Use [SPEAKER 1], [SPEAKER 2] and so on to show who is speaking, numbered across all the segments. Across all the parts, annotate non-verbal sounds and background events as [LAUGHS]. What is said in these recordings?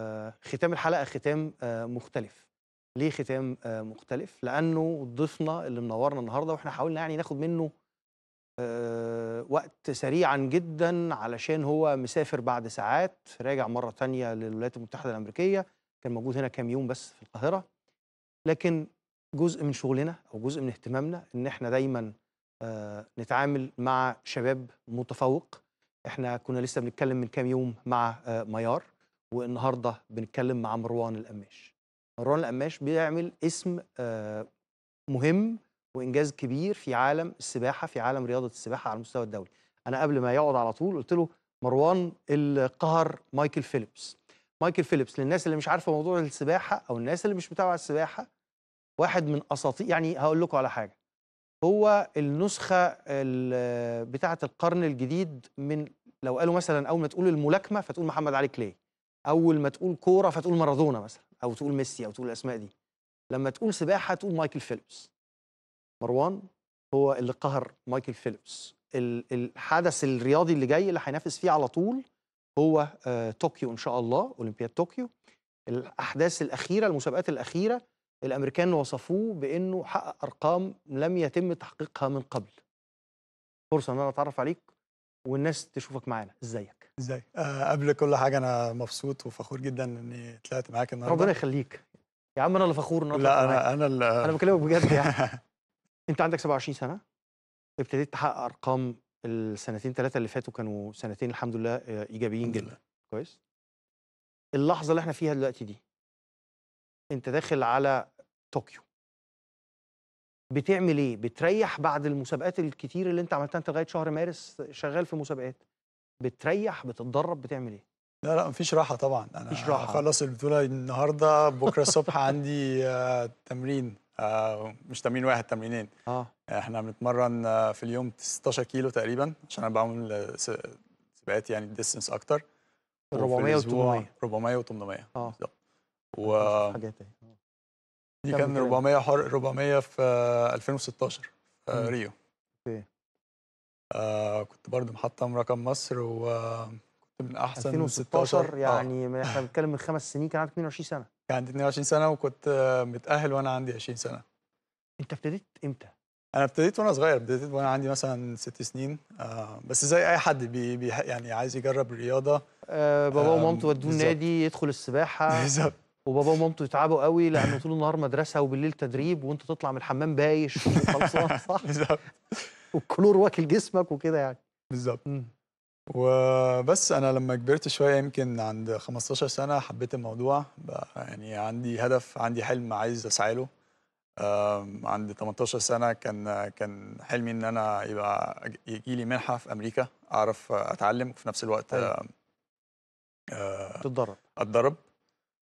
[SPEAKER 1] آه، ختام الحلقه ختام آه، مختلف ليه ختام آه، مختلف لانه ضيفنا اللي منورنا النهارده واحنا حاولنا يعني ناخد منه وقت سريعا جدا علشان هو مسافر بعد ساعات راجع مره تانية للولايات المتحده الامريكيه كان موجود هنا كام يوم بس في القاهره لكن جزء من شغلنا او جزء من اهتمامنا ان احنا دايما نتعامل مع شباب متفوق احنا كنا لسه بنتكلم من كام يوم مع ميار والنهارده بنتكلم مع مروان القماش مروان القماش بيعمل اسم آه، مهم وانجاز كبير في عالم السباحه في عالم رياضه السباحه على المستوى الدولي انا قبل ما يقعد على طول قلت له مروان اللي قهر مايكل فيليبس مايكل فيليبس للناس اللي مش عارفه موضوع السباحه او الناس اللي مش متابعه السباحه واحد من اساطير يعني هقول لكم على حاجه هو النسخه بتاعه القرن الجديد من لو قالوا مثلا اول ما تقول الملاكمه فتقول محمد علي كلاي اول ما تقول كوره فتقول مارادونا مثلا او تقول ميسي او تقول الاسماء دي لما تقول سباحه تقول مايكل فيلبس مروان هو اللي قهر مايكل فيلبس الحدث الرياضي اللي جاي اللي هينافس فيه على طول هو آه، طوكيو ان شاء الله اولمبياد طوكيو الاحداث الاخيره المسابقات الاخيره الامريكان وصفوه بانه حقق ارقام لم يتم تحقيقها من قبل فرصه ان انا اتعرف عليك والناس تشوفك معانا ازيك
[SPEAKER 2] ازاي؟ أه قبل كل حاجه انا مبسوط وفخور جدا اني طلعت معاك النهارده ربنا يخليك
[SPEAKER 1] يا عم انا اللي فخور ان انا لا انا معاك. انا اللي انا بكلمك بجد يعني [LAUGHS] انت عندك 27 سنه ابتديت تحقق ارقام السنتين ثلاثه اللي فاتوا كانوا سنتين الحمد لله آه، ايجابيين جدا كويس اللحظه اللي احنا فيها دلوقتي دي انت داخل على طوكيو بتعمل ايه بتريح بعد المسابقات الكتير اللي انت عملتها انت لغايه شهر مارس شغال في مسابقات بتريح بتتدرب بتعمل ايه
[SPEAKER 2] لا لا مفيش راحه طبعا انا مفيش راحه خلص البطوله النهارده بكره الصبح عندي آه تمرين آه مش تمرين واحد تمرينين اه احنا بنتمرن آه، في اليوم 16 كيلو تقريبا عشان انا بعمل سباقات يعني ديستنس اكتر 400 و800 400 و800 اه بالظبط و حاجات آه.
[SPEAKER 1] دي كان 400 حر 400
[SPEAKER 2] في 2016 آه، في ريو اوكي آه كنت برضو محطم رقم مصر وكنت من احسن 2016 آه. يعني آه. احنا بنتكلم من خمس سنين كان عندك 22 سنه كان عندي 22 سنه وكنت متاهل وانا عندي 20 سنه انت ابتديت امتى انا ابتديت وانا صغير ابتديت وانا عندي مثلا ست سنين آه بس زي اي حد بي بي يعني عايز يجرب الرياضه آه بابا آه، ومامته ودوه النادي يدخل
[SPEAKER 1] السباحه [LAUGHS] بالظبط وبابا ومامته يتعبوا قوي لانه طول النهار مدرسه وبالليل تدريب وانت تطلع من الحمام
[SPEAKER 2] بايش وخلصان صح [LAUGHS] بالظبط والكلور
[SPEAKER 1] واكل جسمك
[SPEAKER 2] وكده يعني بالظبط وبس انا لما كبرت شويه يمكن عند 15 سنه حبيت الموضوع يعني عندي هدف عندي حلم عايز اسعى له عند 18 سنه كان كان حلمي ان انا يبقى يجي لي منحه في امريكا اعرف اتعلم وفي نفس الوقت آه، تتدرب اتدرب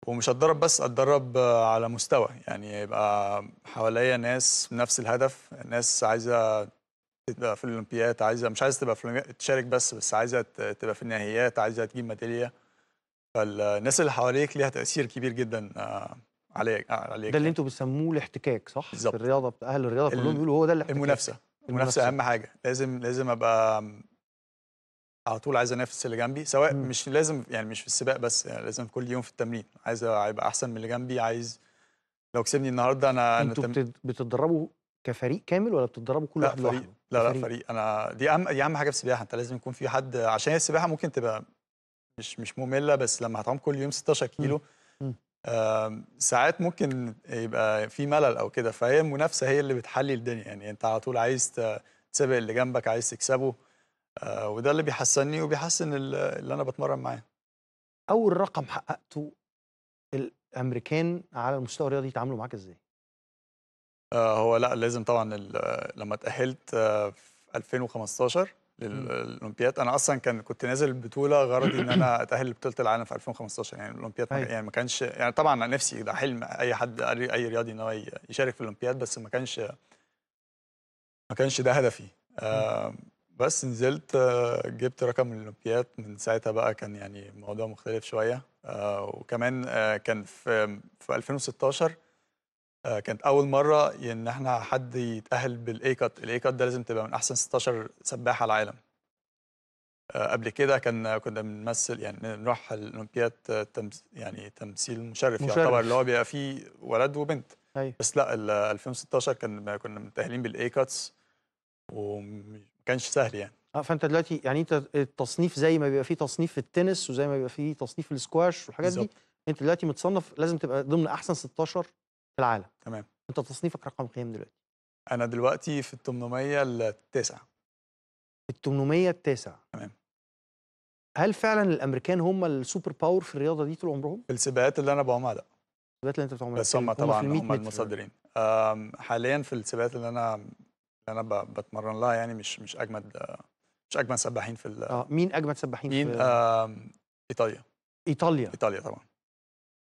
[SPEAKER 2] ومش اتدرب بس اتدرب على مستوى يعني يبقى حواليا ناس نفس الهدف ناس عايزه تبقى في الاولمبيات عايزه مش عايزه تبقى في تشارك بس بس عايزه تبقى في النهائيات عايزه تجيب ميداليه فالناس اللي حواليك ليها تاثير كبير جدا آه، عليك آه، عليك ده اللي يعني. انتوا بتسموه الاحتكاك صح بالزبط. في الرياضه اهل الرياضه كلهم بيقولوا هو ده الاحتكاك المنافسه المنافسه اهم حاجه لازم لازم ابقى على طول عايز انافس اللي جنبي سواء م. مش لازم يعني مش في السباق بس يعني لازم كل يوم في التمرين عايز ابقى احسن من اللي جنبي عايز لو كسبني النهارده انا انتوا أنا
[SPEAKER 1] تم... بتتدربوا كفريق كامل ولا بتتدربوا كل واحد لوحده؟
[SPEAKER 2] لا لا فريق, فريق. انا دي اهم دي اهم حاجه في السباحه انت لازم يكون في حد عشان السباحه ممكن تبقى مش مش ممله بس لما هتعوم كل يوم 16 كيلو ساعات ممكن يبقى في ملل او كده فهي المنافسه هي اللي بتحلي الدنيا يعني انت على طول عايز تسابق اللي جنبك عايز تكسبه آه، وده اللي بيحسني وبيحسن اللي انا بتمرن معاه اول رقم حققته
[SPEAKER 1] الامريكان على المستوى الرياضي يتعاملوا معاك ازاي
[SPEAKER 2] آه، هو لا لازم طبعا آه، لما تأهلت آه، في 2015 للاولمبياد انا اصلا كان كنت نازل البطوله غرضي ان انا [COUGHS] اتاهل لبطوله العالم في 2015 يعني الاولمبياد أيوه. يعني ما كانش يعني طبعا نفسي ده حلم اي حد اي رياضي ان هو يشارك في الاولمبياد بس ما كانش ما كانش ده هدفي آه بس نزلت جبت رقم الاولمبياد من ساعتها بقى كان يعني الموضوع مختلف شويه آه وكمان كان في في 2016 آه، كانت اول مره ان احنا حد يتاهل بالاي كات الاي كات ده لازم تبقى من احسن 16 سباحه على العالم آه، قبل كده كان كنا بنمثل يعني بنروح الاولمبياد آه، يعني تمثيل مشرف, مشرف. يعتبر اللي هو بيبقى فيه ولد وبنت هي. أيوة. بس لا 2016 كان كنا متاهلين بالاي كاتس وما كانش سهل يعني
[SPEAKER 1] اه فانت دلوقتي يعني انت التصنيف زي ما بيبقى فيه تصنيف في التنس وزي ما بيبقى فيه تصنيف في السكواش والحاجات دي انت دلوقتي متصنف لازم تبقى ضمن احسن 16 في العالم تمام انت تصنيفك رقم كام دلوقتي
[SPEAKER 2] انا دلوقتي في ال 800 التاسع
[SPEAKER 1] ال 800 التاسع تمام هل فعلا الامريكان هم السوبر باور في الرياضه دي طول عمرهم في
[SPEAKER 2] السباقات اللي انا بعومها لا السباقات اللي انت بتعومها بس هم طبعا هم المصدرين حاليا في السباقات اللي انا اللي انا بتمرن لها يعني مش مش اجمد مش اجمد سباحين في اه مين اجمد سباحين مين في مين ايطاليا ايطاليا ايطاليا طبعا